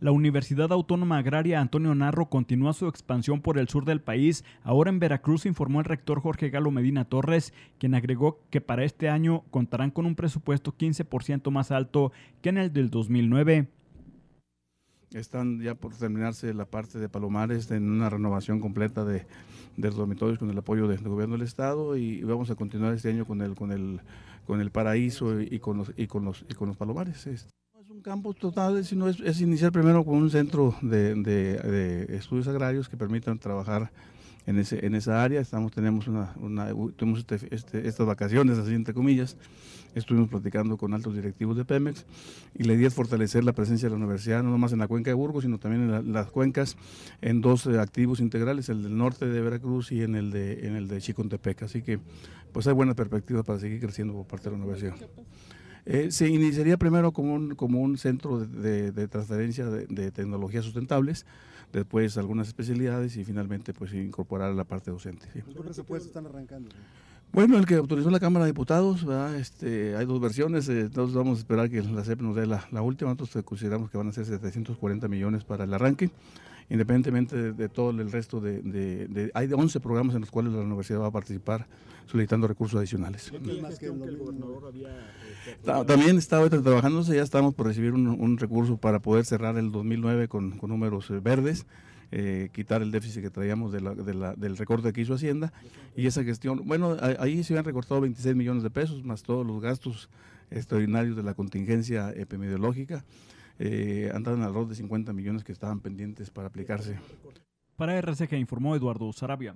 La Universidad Autónoma Agraria Antonio Narro continúa su expansión por el sur del país. Ahora en Veracruz informó el rector Jorge Galo Medina Torres, quien agregó que para este año contarán con un presupuesto 15% más alto que en el del 2009. Están ya por terminarse la parte de Palomares en una renovación completa de, los dormitorios con el apoyo del gobierno del estado y vamos a continuar este año con el paraíso y con los y con los palomares campos totales, sino es, iniciar primero con un centro de, estudios agrarios que permitan trabajar en, ese, en esa área. Estamos, tenemos una, una este, este, estas vacaciones, así entre comillas, estuvimos platicando con altos directivos de Pemex y la idea es fortalecer la presencia de la universidad, no nomás en la cuenca de Burgos, sino también en las cuencas, en dos eh, activos integrales, el del norte de Veracruz y en el de, en el de Chicontepec. Así que pues hay buenas perspectivas para seguir creciendo por parte de la universidad. Eh, se iniciaría primero como un, como un centro de, transferencia de, tecnologías sustentables, después algunas especialidades y finalmente pues incorporar la parte docente. están arrancando? Bueno, el que autorizó la Cámara de Diputados, Este, hay dos versiones, eh, entonces vamos a esperar que la CEP nos dé la, última, Entonces eh, consideramos que van a ser 740 millones para el arranque, independientemente de, todo el resto de, de, Hay 11 programas en los cuales la universidad va a participar solicitando recursos adicionales. Eh, también está trabajando, trabajándose, ya estamos por recibir un, recurso para poder cerrar el 2009 con, con números verdes. Eh, quitar el déficit que traíamos del recorte que hizo Hacienda y esa gestión, bueno, ahí se habían recortado 26 millones de pesos más todos los gastos extraordinarios de la contingencia epidemiológica, eh, al alrededor de 50 millones que estaban pendientes para aplicarse. Para RCG informó Eduardo Sarabia.